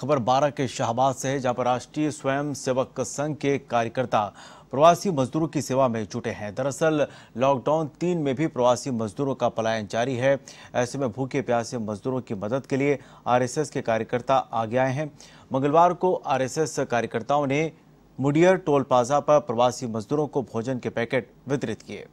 खबर बारह के शाहबाद से है जहाँ पर राष्ट्रीय स्वयं सेवक संघ के कार्यकर्ता प्रवासी मजदूरों की सेवा में जुटे हैं दरअसल लॉकडाउन तीन में भी प्रवासी मजदूरों का पलायन जारी है ऐसे में भूखे प्यासे मजदूरों की मदद के लिए आरएसएस के कार्यकर्ता आगे आए हैं मंगलवार को आरएसएस कार्यकर्ताओं ने मुडियर टोल प्लाजा पर प्रवासी मजदूरों को भोजन के पैकेट वितरित किए